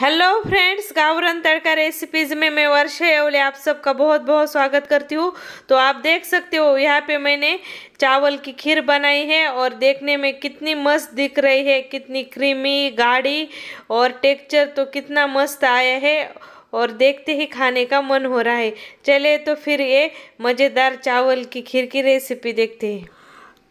hello friends Gavran Tadka recipes में मैं वर्षा एवले आप सबका बहुत बहुत स्वागत करती हूँ तो आप देख सकते हो यहाँ पे मैंने चावल की खीर बनाई है और देखने में कितनी मस्त दिख रही है कितनी क्रीमी गाढ़ी और टेक्सचर तो कितना मस्त आया है और देखते ही खाने का मन हो रहा है चले तो फिर ये मज़ेदार चावल की खीर की रेसिपी देखते हैं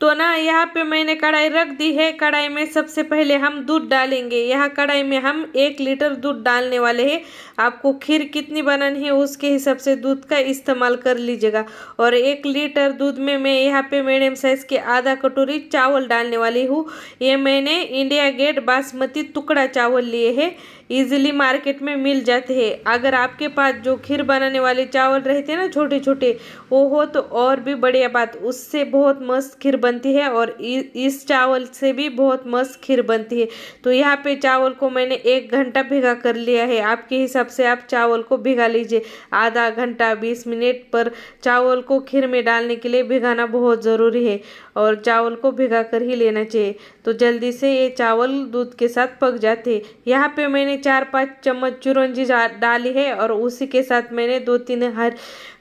तो ना यहाँ पे मैंने कढ़ाई रख दी है कढ़ाई में सबसे पहले हम दूध डालेंगे यहाँ कढ़ाई में हम एक लीटर दूध डालने वाले हैं आपको खीर कितनी बनानी है उसके हिसाब से दूध का इस्तेमाल कर लीजिएगा और एक लीटर दूध में मैं यहाँ पे मीडियम साइज़ के आधा कटोरी चावल डालने वाली हूँ ये मैंने इंडिया गेट बासमती टुकड़ा चावल लिए है ईजिली मार्केट में मिल जाते हैं अगर आपके पास जो खीर बनाने वाले चावल रहते हैं ना छोटे छोटे वो हो तो और भी बढ़िया बात उससे बहुत मस्त खीर बनती है और इस चावल से भी बहुत मस्त खीर बनती है तो यहाँ पे चावल को मैंने एक घंटा भिगा कर लिया है आपके हिसाब हिसाब से आप चावल को भिगा लीजिए आधा घंटा बीस मिनट पर चावल को खीर में डालने के लिए भिगाना बहुत ज़रूरी है और चावल को भिगा कर ही लेना चाहिए तो जल्दी से ये चावल दूध के साथ पक जाते यहाँ पे मैंने चार पाँच चम्मच चुरंजी डाली है और उसी के साथ मैंने दो तीन हर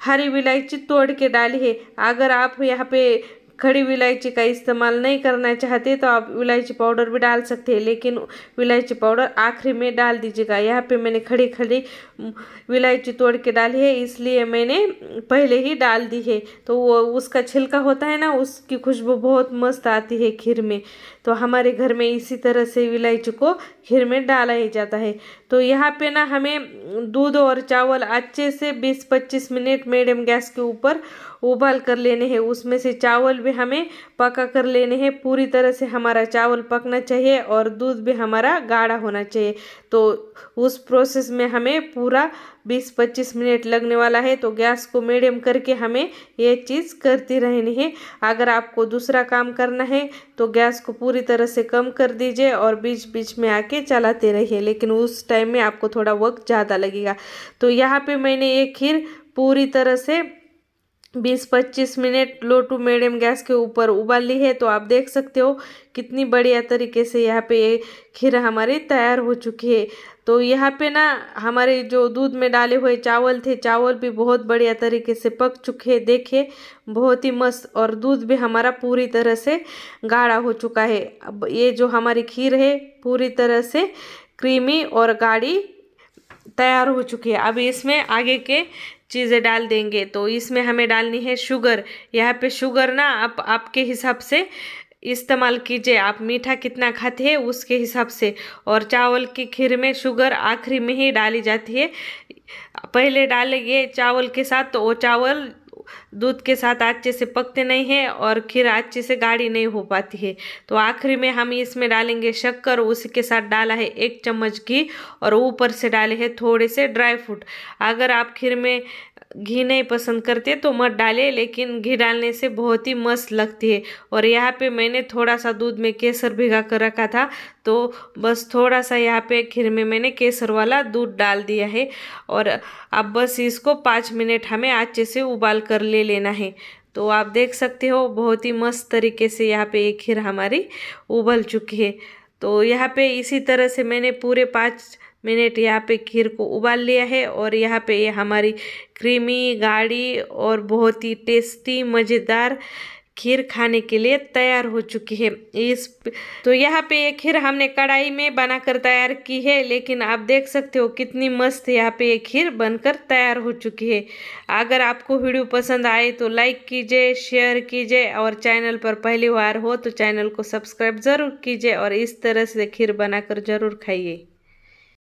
हरी इलायची तोड़ के डाली है अगर आप यहाँ पे खड़ी विलायची का इस्तेमाल नहीं करना चाहते तो आप विलायची पाउडर भी डाल सकते हैं लेकिन विलायची पाउडर आखिरी में डाल दीजिएगा यहाँ पे मैंने खड़ी खड़ी विलायची तोड़ के डाली है इसलिए मैंने पहले ही डाल दी है तो वो उसका छिलका होता है ना उसकी खुशबू बहुत मस्त आती है खीर में तो हमारे घर में इसी तरह से इलायची को खीर में डाला ही जाता है तो यहाँ पर ना हमें दूध और चावल अच्छे से बीस पच्चीस मिनट मीडियम गैस के ऊपर उबाल कर लेने हैं उसमें से चावल भी भी हमें पका कर लेने हैं पूरी तरह से हमारा चावल पकना चाहिए और दूध भी हमारा गाढ़ा होना चाहिए तो उस प्रोसेस में हमें पूरा 20-25 मिनट लगने वाला है तो गैस को मीडियम करके हमें ये चीज़ करती रहनी है अगर आपको दूसरा काम करना है तो गैस को पूरी तरह से कम कर दीजिए और बीच बीच में आके चलाते रहिए लेकिन उस टाइम में आपको थोड़ा वक्त ज़्यादा लगेगा तो यहाँ पे मैंने ये खीर पूरी तरह से बीस पच्चीस minute low to medium gas के ऊपर उबाल ली है तो आप देख सकते हो कितनी बढ़िया तरीके से यहाँ पे खीर हमारी तैयार हो चुकी है तो यहाँ पे ना हमारे जो दूध में डाले हुए चावल थे चावल भी बहुत बढ़िया तरीके से पक चुके हैं देखे बहुत ही मस्त और दूध भी हमारा पूरी तरह से गाढ़ा हो चुका है अब ये जो हमारी खीर है पूरी तरह से क्रीमी और गाढ़ी तैयार हो चुकी है अब इसमें आगे के चीज़ें डाल देंगे तो इसमें हमें डालनी है शुगर यहाँ पे शुगर ना आप आपके हिसाब से इस्तेमाल कीजिए आप मीठा कितना खाते हैं उसके हिसाब से और चावल की खीर में शुगर आखिरी में ही डाली जाती है पहले डालेंगे चावल के साथ तो वो चावल दूध के साथ अच्छे से पकते नहीं है और खीर अच्छे से गाढ़ी नहीं हो पाती है तो आखिरी में हम इसमें डालेंगे शक्कर उसी के साथ डाला है एक चम्मच घी और ऊपर से डाले है थोड़े से ड्राई फ्रूट अगर आप खीर में घी नहीं पसंद करते तो मत डालें लेकिन घी डालने से बहुत ही मस्त लगती है और यहाँ पे मैंने थोड़ा सा दूध में केसर भिगा कर रखा था तो बस थोड़ा सा यहाँ पे खीर में मैंने केसर वाला दूध डाल दिया है और अब बस इसको पाँच मिनट हमें अच्छे से उबाल कर ले लेना है तो आप देख सकते हो बहुत ही मस्त तरीके से यहाँ पर ये खीर हमारी उबल चुकी है तो यहाँ पे इसी तरह से मैंने पूरे पाँच मिनट तो यहाँ पे खीर को उबाल लिया है और यहाँ पे ये हमारी क्रीमी गाढ़ी और बहुत ही टेस्टी मज़ेदार खीर खाने के लिए तैयार हो चुकी है इस तो यहाँ पे ये खीर हमने कढ़ाई में बनाकर तैयार की है लेकिन आप देख सकते हो कितनी मस्त यहाँ पे ये खीर बनकर तैयार हो चुकी है अगर आपको वीडियो पसंद आए तो लाइक कीजिए शेयर कीजिए और चैनल पर पहली बार हो तो चैनल को सब्सक्राइब ज़रूर कीजिए और इस तरह से खीर बनाकर ज़रूर खाइए